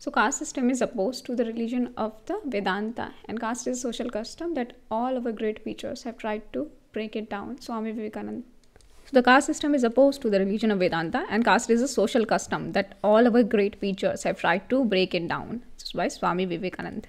So caste system is opposed to the religion of the Vedanta and caste is a social custom that all our great teachers have tried to break it down. Swami Vivekananda. So the caste system is opposed to the religion of Vedanta and caste is a social custom that all our great teachers have tried to break it down. This is by Swami Vivekananda.